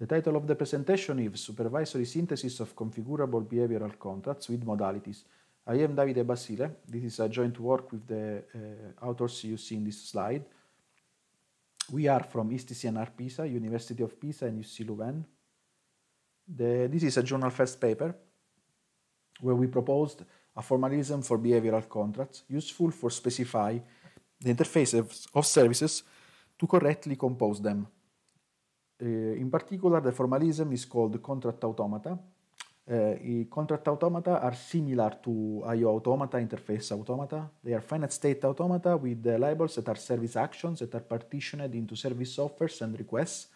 The title of the presentation is Supervisory Synthesis of Configurable Behavioral Contracts with Modalities. I am Davide Basile. This is a joint work with the uh, authors you see in this slide. We are from ISTCNR Pisa, University of Pisa and UC Louvain. The, this is a journal first paper where we proposed a formalism for behavioral contracts useful for specify the interfaces of services to correctly compose them. Eh, in particular, the formalism is called contract automata. Eh, contract automata are similar to IO automata, interface automata. They are finite state automata with labels that are service actions that are partitioned into service offers and requests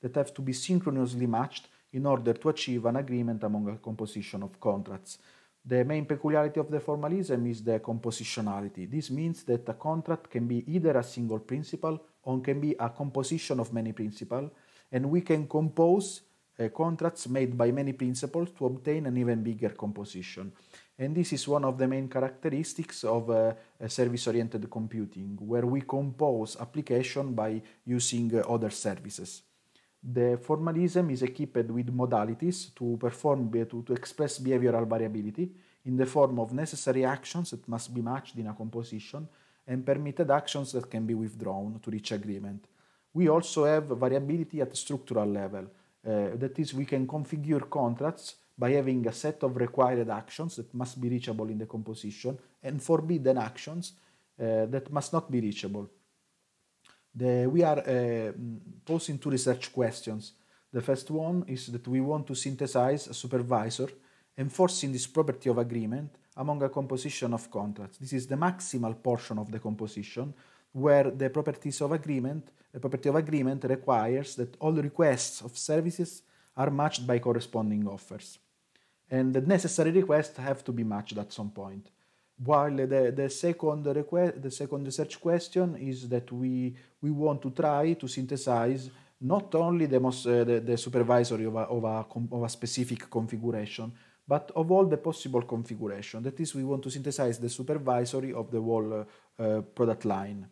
that have to be synchronously matched in order to achieve an agreement among a composition of contracts. The main peculiarity of the formalism is the compositionality. This means that a contract can be either a single principle or can be a composition of many principles, and we can compose uh, contracts made by many principles to obtain an even bigger composition. And this is one of the main characteristics of uh, service-oriented computing, where we compose application by using uh, other services. The formalism is equipped with modalities to perform to, to express behavioral variability in the form of necessary actions that must be matched in a composition and permitted actions that can be withdrawn to reach agreement. We also have variability at the structural level. Uh, that is, we can configure contracts by having a set of required actions that must be reachable in the composition and forbidden actions uh, that must not be reachable. The, we are uh, posing two research questions. The first one is that we want to synthesize a supervisor enforcing this property of agreement among a composition of contracts. This is the maximal portion of the composition where the properties of agreement the property of agreement requires that all requests of services are matched by corresponding offers. And the necessary requests have to be matched at some point. While the, the second request, the second research question is that we we want to try to synthesize not only the, most, uh, the, the supervisory of a, of, a, of a specific configuration, but of all the possible configuration. That is, we want to synthesize the supervisory of the whole uh, uh product line.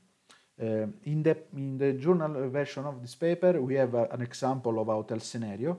Eh, in, the, in the journal version of this paper, we have uh, an example of hotel scenario,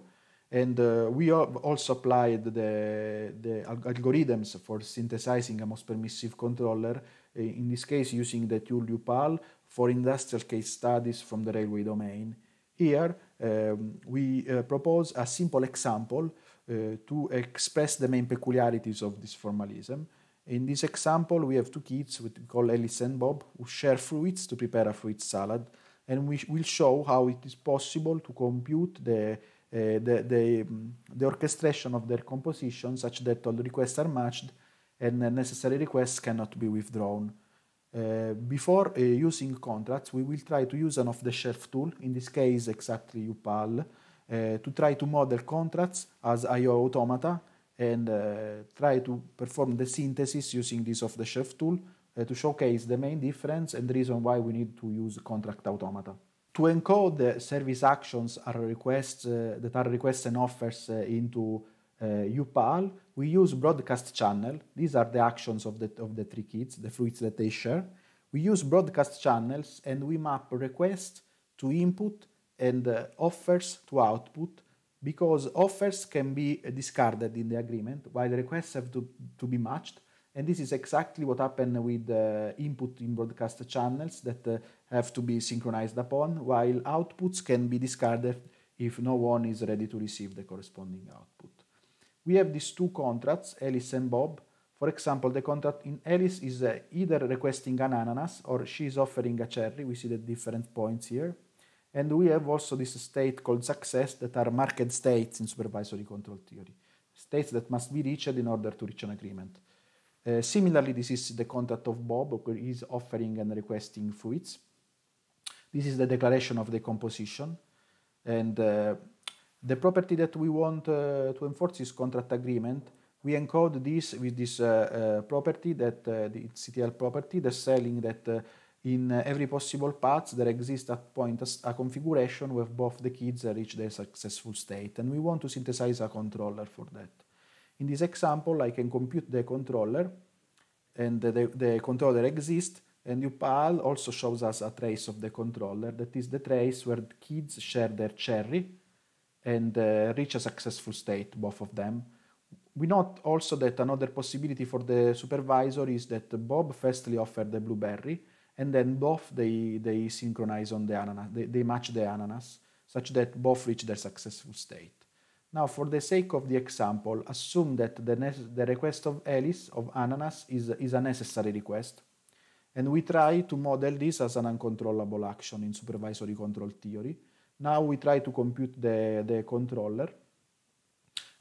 and uh, we also applied the, the algorithms for synthesizing a most permissive controller, eh, in this case using the tool UPAL for industrial case studies from the railway domain. Here, um, we uh, propose a simple example uh, to express the main peculiarities of this formalism. In this example, we have two kids, we call Alice and Bob, who share fruits to prepare a fruit salad, and we will show how it is possible to compute the, uh, the, the, um, the, orchestration of their composition such that all the requests are matched and the necessary requests cannot be withdrawn. Uh, before uh, using contracts, we will try to use an off-the-shelf tool, in this case exactly UPAL, uh, to try to model contracts as IO automata and uh, try to perform the synthesis using this off-the-shelf tool uh, to showcase the main difference and the reason why we need to use contract automata. To encode the service actions are requests uh, that are requests and offers into uh, UPAL, we use broadcast channel. These are the actions of the, of the three kids, the fruits that they share. We use broadcast channels and we map requests to input and uh, offers to output because offers can be discarded in the agreement while requests have to, to be matched. And this is exactly what happened with uh, input in broadcast channels that uh, have to be synchronized upon, while outputs can be discarded if no one is ready to receive the corresponding output. We have these two contracts, Alice and Bob. For example, the contract in Alice is uh, either requesting an ananas or she is offering a cherry. We see the different points here. And we have also this state called success that are market states in supervisory control theory, states that must be reached in order to reach an agreement. Uh, similarly, this is the contract of Bob, who is offering and requesting fruits. This is the declaration of the composition. And uh, the property that we want uh, to enforce is contract agreement. We encode this with this uh, uh, property, that uh, the CTL property, the selling that in eh, every possible path there exists at point a configuration where both the kids reach their successful state and we want to synthesize a controller for that. In this example I can compute the controller and the, the controller exists and UPAL also shows us a trace of the controller that is the trace where the kids share their cherry and uh, reach a successful state both of them. We note also that another possibility for the supervisor is that Bob firstly offered the blueberry and then both they, they synchronize on the ananas, they, they match the ananas such that both reach their successful state. Now, for the sake of the example, assume that the, the request of Alice of ananas is, is a necessary request, and we try to model this as an uncontrollable action in supervisory control theory. Now we try to compute the, the controller,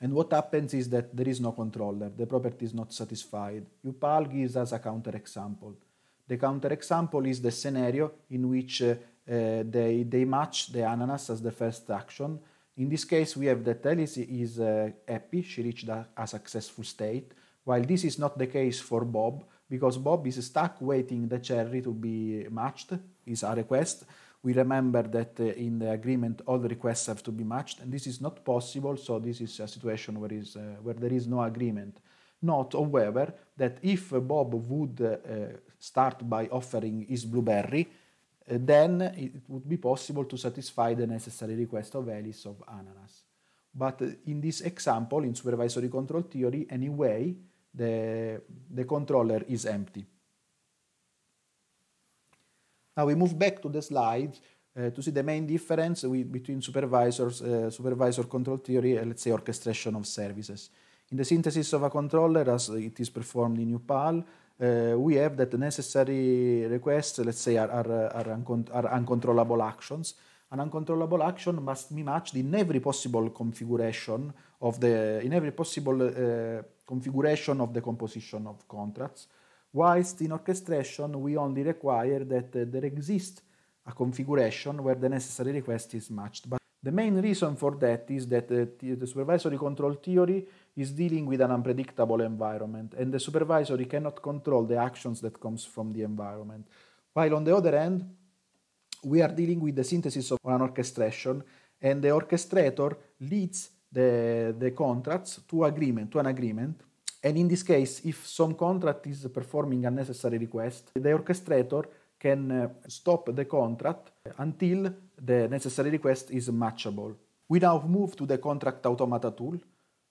and what happens is that there is no controller, the property is not satisfied. UPAL gives us a counterexample. The counterexample is the scenario in which uh, uh, they, they match the ananas as the first action. In this case, we have that Alice is uh, happy, she reached a, a, successful state, while this is not the case for Bob, because Bob is stuck waiting the cherry to be matched, is a request. We remember that eh, in the agreement all the requests have to be matched, and this is not possible, so this is a situation where, is, where there is no agreement. Note, however, that if Bob would eh, start by offering his blueberry, eh, then it would be possible to satisfy the necessary request of Alice of ananas. But eh, in this example, in supervisory control theory, anyway, the, the controller is empty. Now we move back to the slide uh, to see the main difference between supervisors, uh, supervisor control theory, and let's say orchestration of services. In the synthesis of a controller, as it is performed in UPAL, uh, we have that the necessary requests, let's say, are, are, uh, are, uncont are, uncontrollable actions. An uncontrollable action must be matched in every possible configuration of the in every possible uh, configuration of the composition of contracts. Whilst in orchestration, we only require that uh, there exists a configuration where the necessary request is matched. But the main reason for that is that uh, the supervisory control theory is dealing with an unpredictable environment, and the supervisory cannot control the actions that comes from the environment. While on the other end, we are dealing with the synthesis of an orchestration, and the orchestrator leads the, the contracts to agreement, to an agreement. And in this case, if some contract is performing unnecessary request, the orchestrator can uh, stop the contract until the necessary request is matchable. We now move to the contract automata tool,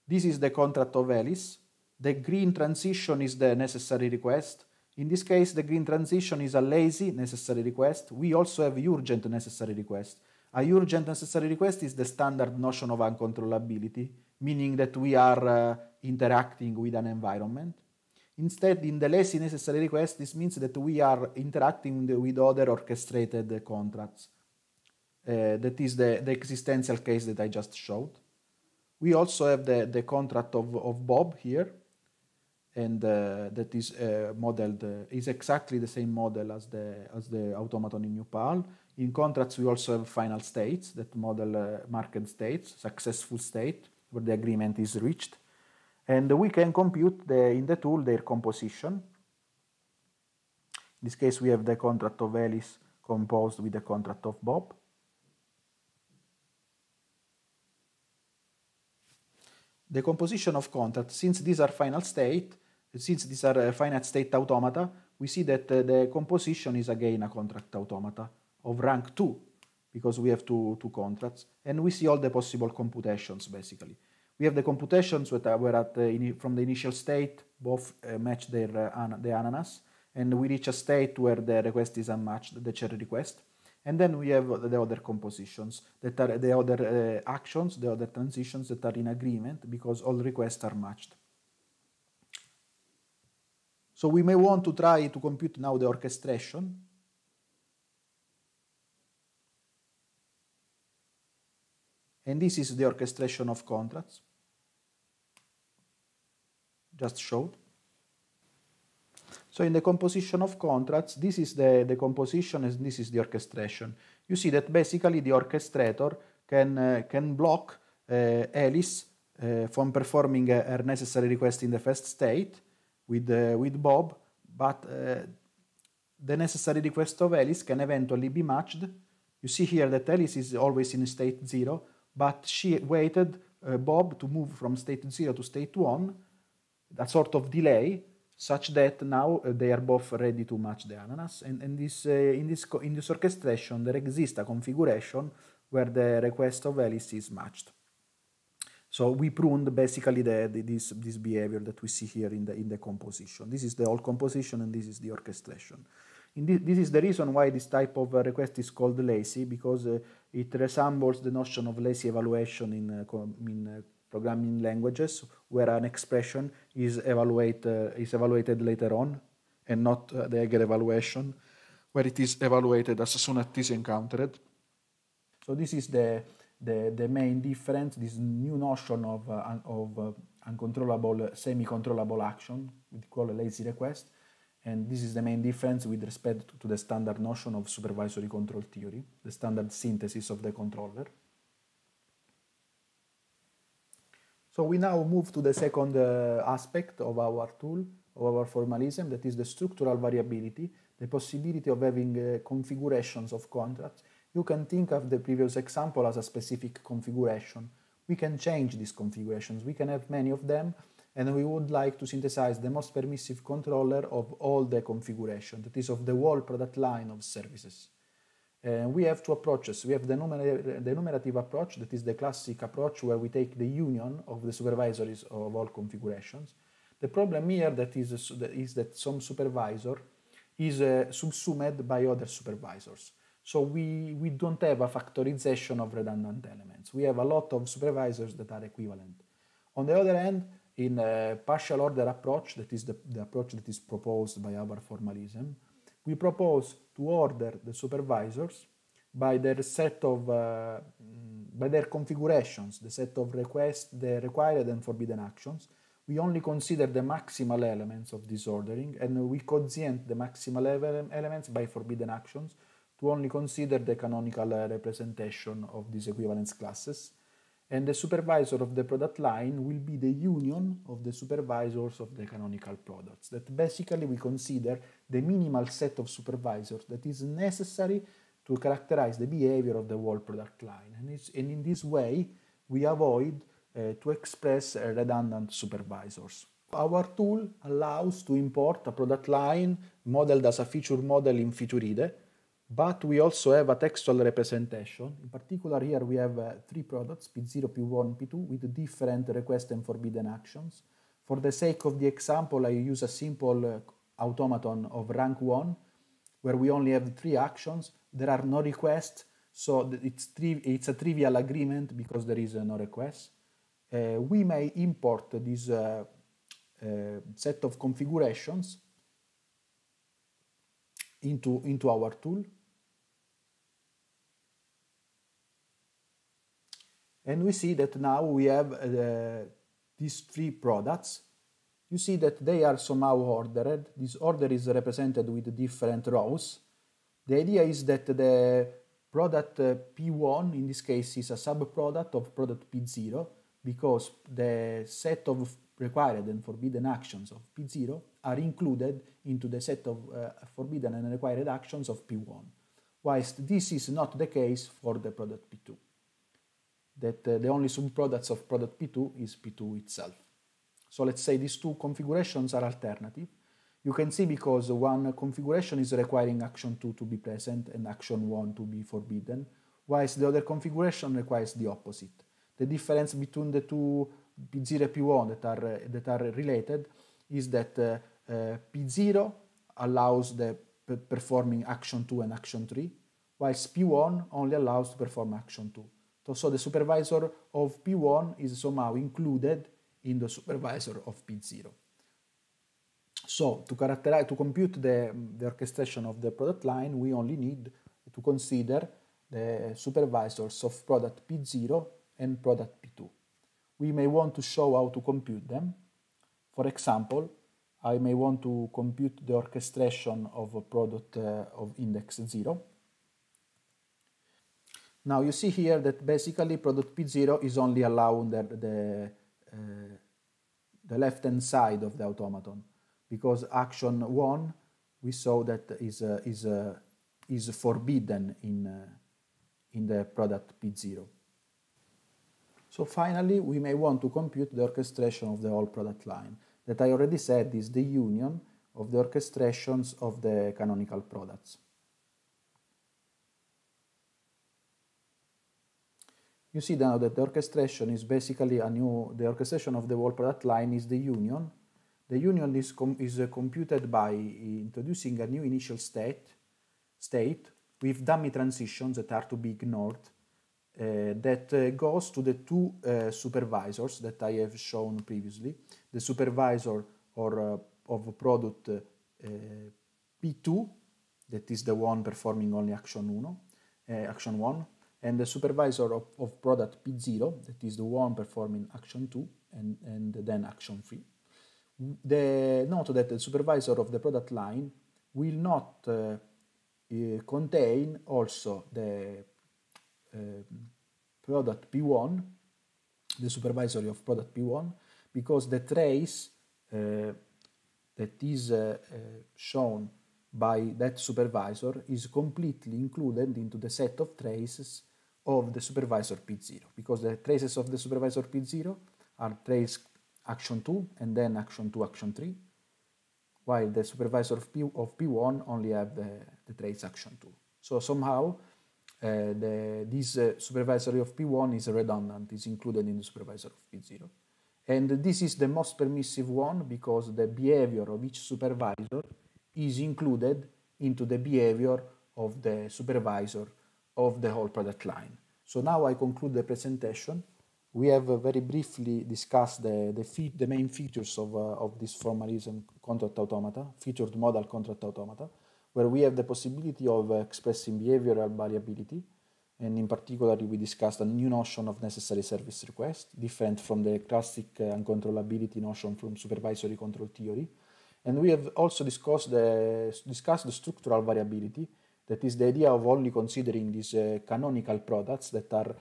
this is the contract of Alice. The green transition is the necessary request. In this case, the green transition is a lazy necessary request. We also have urgent necessary request. A urgent necessary request is the standard notion of uncontrollability, meaning that we are uh, interacting with an environment. Instead, in the lazy necessary request, this means that we are interacting with other orchestrated contracts. Uh, that is the, the existential case that I just showed. We also have the, the contract of, of Bob here, and uh, that is uh, modeled uh, is exactly the same model as the as the automaton in NewPAL. In contracts, we also have final states that model uh, market states, successful state where the agreement is reached, and we can compute the, in the tool their composition. In this case, we have the contract of Alice composed with the contract of Bob. the composition of contracts, since these are final state, since these are uh, finite state automata, we see that uh, the composition is again a contract automata of rank 2, because we have two, two contracts, and we see all the possible computations basically. We have the computations where, where at the, from the initial state, both uh, match their, an the ananas, and we reach a state where the request is unmatched, the cherry request. And then we have the other compositions that are the other uh, actions, the other transitions that are in agreement because all requests are matched. So we may want to try to compute now the orchestration. And this is the orchestration of contracts, just showed. So in the composition of contracts, this is the, the composition and this is the orchestration. You see that basically the orchestrator can, uh, can block uh, Alice uh, from performing her necessary request in the first state with, uh, with Bob, but uh, the necessary request of Alice can eventually be matched. You see here that Alice is always in state 0, but she waited uh, Bob to move from state 0 to state 1, that sort of delay, such that now uh, they are both ready to match the ananas. And, and this, uh, in, this in this orchestration, there exists a configuration where the request of Alice is matched. So we pruned basically the, the, this, this behavior that we see here in the, in the composition. This is the whole composition and this is the orchestration. This, this, is the reason why this type of uh, request is called lazy, because uh, it resembles the notion of lazy evaluation in, uh, in uh, programming languages where an expression is, evaluate, uh, is evaluated later on and not uh, the eager evaluation, where it is evaluated as soon as it is encountered. So this is the, the, the main difference, this new notion of, uh, of uh, uncontrollable, uh, semi-controllable action, we call a lazy request, and this is the main difference with respect to the standard notion of supervisory control theory, the standard synthesis of the controller. So we now move to the second uh, aspect of our tool, of our formalism, that is the structural variability, the possibility of having uh, configurations of contracts. You can think of the previous example as a specific configuration. We can change these configurations, we can have many of them, and we would like to synthesize the most permissive controller of all the configuration, that is of the whole product line of services and we have two approaches. We have the, enumerative the numerative approach, that is the classic approach where we take the union of the supervisories of all configurations. The problem here that is, is that some supervisor is uh, subsumed by other supervisors. So we, we don't have a factorization of redundant elements. We have a lot of supervisors that are equivalent. On the other hand, in a partial order approach, that is the, the approach that is proposed by our formalism, we propose to order the supervisors by their set of uh, mm, by their configurations, the set of requests, the required and forbidden actions. We only consider the maximal elements of this ordering, and we quotient the maximal elements by forbidden actions to only consider the canonical uh, representation of these equivalence classes and the supervisor of the product line will be the union of the supervisors of the canonical products. That basically we consider the minimal set of supervisors that is necessary to characterize the behavior of the whole product line. And, and in this way, we avoid uh, to express uh, redundant supervisors. Our tool allows to import a product line modeled as a feature model in Fituride, but we also have a textual representation. In particular, here we have uh, three products, P0, P1, P2, with different request and forbidden actions. For the sake of the example, I use a simple uh, automaton of rank 1, where we only have three actions. There are no requests, so it's, it's a trivial agreement because there is uh, no request. Uh, we may import this uh, uh, set of configurations into, into our tool And we see that now we have uh, these three products. You see that they are somehow ordered. This order is represented with different rows. The idea is that the product uh, P1 in this case is a subproduct of product P0 because the set of required and forbidden actions of P0 are included into the set of uh, forbidden and required actions of P1, whilst this is not the case for the product P2 that uh, the only subproducts of product P2 is P2 itself. So let's say these two configurations are alternative. You can see because one configuration is requiring action 2 to be present and action 1 to be forbidden, whilst the other configuration requires the opposite. The difference between the two P0 and P1 that are, that are related is that uh, uh, P0 allows the performing action 2 and action 3, whilst P1 only allows to perform action 2. So the supervisor of P1 is somehow included in the supervisor of P0. So to characterize, to compute the, the orchestration of the product line, we only need to consider the supervisors of product P0 and product P2. We may want to show how to compute them. For example, I may want to compute the orchestration of a product uh, of index 0 now you see here that basically product P0 is only allowed the, the, uh, the left-hand side of the automaton because action 1 we saw that is, uh, is, uh, is forbidden in, uh, in the product P0. So finally we may want to compute the orchestration of the whole product line that I already said is the union of the orchestrations of the canonical products. you see now that the orchestration is basically a new, the orchestration of the whole product line is the union. The union is, is uh, computed by introducing a new initial state, state with dummy transitions that are to be ignored uh, that uh, goes to the two uh, supervisors that I have shown previously, the supervisor or uh, of product uh, P2, that is the one performing only action 1, action 1, and the supervisor of, of product P0, that is the one performing action 2 and, and then action 3. The, note that the supervisor of the product line will not uh, uh, contain also the uh, product P1, the supervisory of product P1, because the trace uh, that is uh, uh, shown by that supervisor is completely included into the set of traces of the supervisor P0 because the traces of the supervisor P0 are trace action 2 and then action 2 action 3 while the supervisor of, P, of P1 only have the, the trace action 2. So somehow uh, the, this uh, supervisory of P1 is redundant, is included in the supervisor of P0. And this is the most permissive one because the behavior of each supervisor is included into the behavior of the supervisor of the whole product line. So now I conclude the presentation. We have uh, very briefly discussed the, the, fe- the main features of, uh, of this formalism contract automata, featured model contract automata, where we have the possibility of uh, expressing behavioral variability. And in particular, we discussed a new notion of necessary service request, different from the classic uh, uncontrollability notion from supervisory control theory, and we have also discussed the, discussed the structural variability, that is the idea of only considering these uh, canonical products that are uh,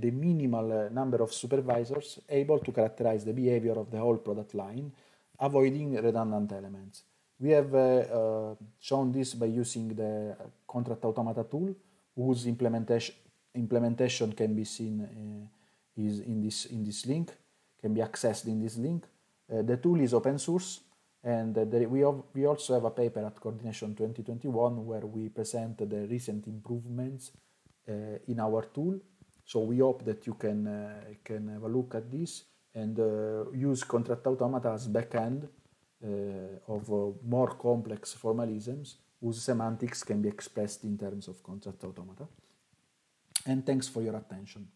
the minimal uh, number of supervisors able to characterize the behavior of the whole product line, avoiding redundant elements. We have uh, uh shown this by using the contract automata tool, whose implementation, implementation can be seen uh, is in this in this link, can be accessed in this link. the tool is open source and uh, there, we, have, we also have a paper at Coordination 2021 where we present the recent improvements uh, in our tool. So we hope that you can, uh, can have a look at this and uh, use contract automata as backend uh, of uh, more complex formalisms whose semantics can be expressed in terms of contract automata. And thanks for your attention.